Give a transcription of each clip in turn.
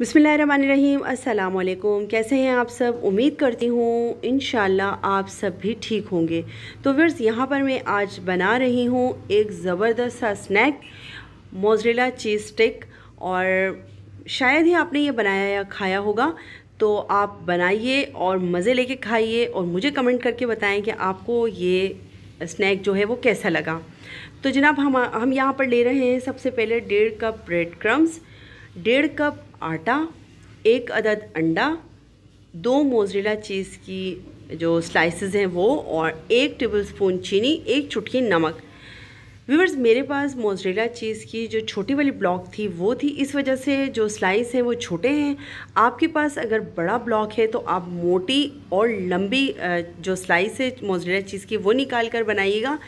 बिसमीम अल्लाम कैसे हैं आप सब उम्मीद करती हूँ इन आप सब भी ठीक होंगे तो वर्स यहाँ पर मैं आज बना रही हूँ एक ज़बरदस्त सा स्नैक मोजरेला चीज़ स्टिक और शायद ही आपने ये बनाया या खाया होगा तो आप बनाइए और मज़े लेके खाइए और मुझे कमेंट करके बताएं कि आपको ये स्नैक जो है वो कैसा लगा तो जनाब हम हम यहाँ पर ले रहे हैं सबसे पहले डेढ़ कप ब्रेड क्रम्स डेढ़ कप आटा एक अदद अंडा दो मोजरेला चीज़ की जो स्लाइसेस हैं वो और एक टेबलस्पून चीनी एक चुटकी नमक व्यूवर्स मेरे पास मोजरेला चीज़ की जो छोटी वाली ब्लॉक थी वो थी इस वजह से जो स्लाइस हैं वो छोटे हैं आपके पास अगर बड़ा ब्लॉक है तो आप मोटी और लंबी जो स्लाइस है मोजरेला चीज़ की वो निकाल कर बनाइएगा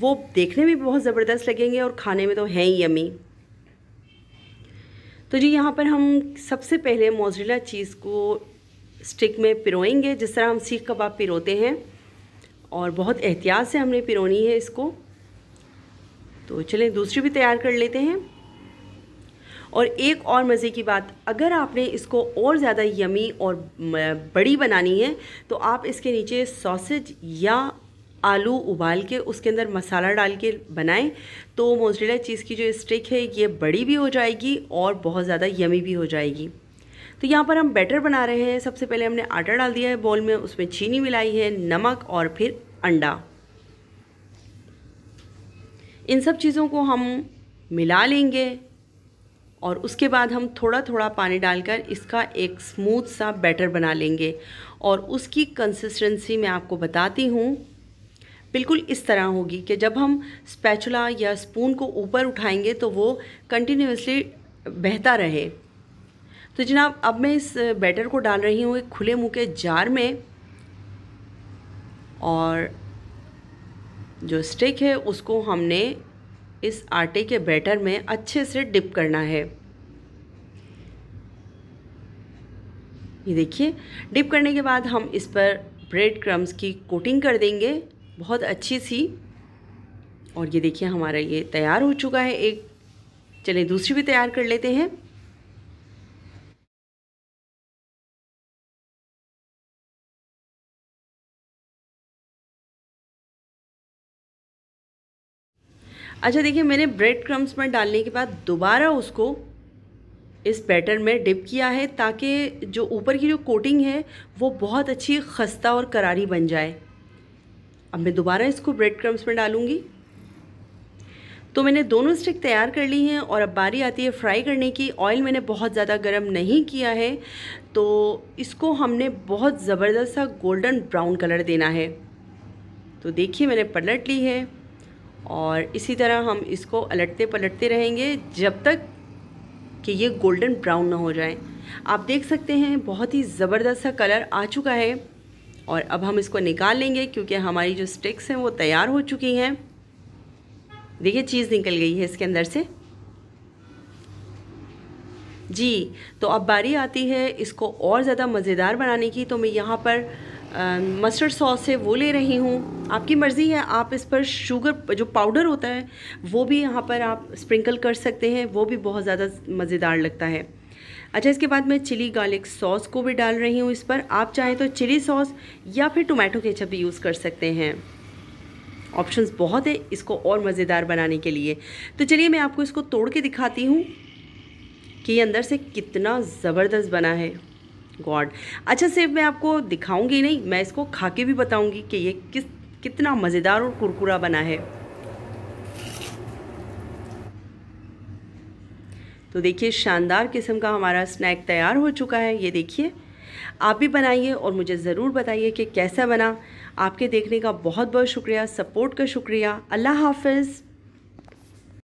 वो देखने में बहुत ज़बरदस्त लगेंगे और खाने में तो हैं ही यमी तो जी यहाँ पर हम सबसे पहले मोजरेला चीज़ को स्टिक में पिरोएंगे जिस तरह हम सीख कबाब पिरोते हैं और बहुत एहतियात से हमने पिरोनी है इसको तो चलें दूसरी भी तैयार कर लेते हैं और एक और मज़े की बात अगर आपने इसको और ज़्यादा यमी और बड़ी बनानी है तो आप इसके नीचे सॉसेज या आलू उबाल के उसके अंदर मसाला डाल के बनाएं तो मोजरेला चीज़ की जो स्टिक है ये बड़ी भी हो जाएगी और बहुत ज़्यादा यमी भी हो जाएगी तो यहाँ पर हम बैटर बना रहे हैं सबसे पहले हमने आटा डाल दिया है बॉल में उसमें चीनी मिलाई है नमक और फिर अंडा इन सब चीज़ों को हम मिला लेंगे और उसके बाद हम थोड़ा थोड़ा पानी डालकर इसका एक स्मूथ सा बैटर बना लेंगे और उसकी कंसिस्टेंसी मैं आपको बताती हूँ बिल्कुल इस तरह होगी कि जब हम स्पैचुला या स्पून को ऊपर उठाएंगे तो वो कंटिन्यूसली बहता रहे तो जनाब अब मैं इस बैटर को डाल रही हूँ एक खुले मुँह के जार में और जो स्टिक है उसको हमने इस आटे के बैटर में अच्छे से डिप करना है ये देखिए डिप करने के बाद हम इस पर ब्रेड क्रम्स की कोटिंग कर देंगे बहुत अच्छी सी और ये देखिए हमारा ये तैयार हो चुका है एक चलिए दूसरी भी तैयार कर लेते हैं अच्छा देखिए मैंने ब्रेड क्रम्स में डालने के बाद दोबारा उसको इस बैटर में डिप किया है ताकि जो ऊपर की जो कोटिंग है वो बहुत अच्छी खस्ता और करारी बन जाए अब मैं दोबारा इसको ब्रेड क्रम्स में डालूँगी तो मैंने दोनों स्टिक तैयार कर ली हैं और अब बारी आती है फ्राई करने की ऑयल मैंने बहुत ज़्यादा गर्म नहीं किया है तो इसको हमने बहुत ज़बरदस्त सा गोल्डन ब्राउन कलर देना है तो देखिए मैंने पलट ली है और इसी तरह हम इसको पलटते पलटते रहेंगे जब तक कि ये गोल्डन ब्राउन ना हो जाए आप देख सकते हैं बहुत ही ज़बरदस्त सा कलर आ चुका है और अब हम इसको निकाल लेंगे क्योंकि हमारी जो स्टिक्स हैं वो तैयार हो चुकी हैं देखिए चीज़ निकल गई है इसके अंदर से जी तो अब बारी आती है इसको और ज़्यादा मज़ेदार बनाने की तो मैं यहाँ पर मस्टर्ड सॉस है वो ले रही हूँ आपकी मर्ज़ी है आप इस पर शुगर जो पाउडर होता है वो भी यहाँ पर आप स्प्रिंकल कर सकते हैं वो भी बहुत ज़्यादा मज़ेदार लगता है अच्छा इसके बाद मैं चिली गार्लिक सॉस को भी डाल रही हूँ इस पर आप चाहें तो चिली सॉस या फिर टोमेटो केचप भी यूज़ कर सकते हैं ऑप्शंस बहुत है इसको और मज़ेदार बनाने के लिए तो चलिए मैं आपको इसको तोड़ के दिखाती हूँ कि ये अंदर से कितना ज़बरदस्त बना है गॉड अच्छा सिर्फ मैं आपको दिखाऊँगी नहीं मैं इसको खा के भी बताऊँगी कि ये किस कितना मज़ेदार और कुरकुरा बना है तो देखिए शानदार किस्म का हमारा स्नैक तैयार हो चुका है ये देखिए आप भी बनाइए और मुझे ज़रूर बताइए कि कैसा बना आपके देखने का बहुत बहुत शुक्रिया सपोर्ट का शुक्रिया अल्लाह हाफिज़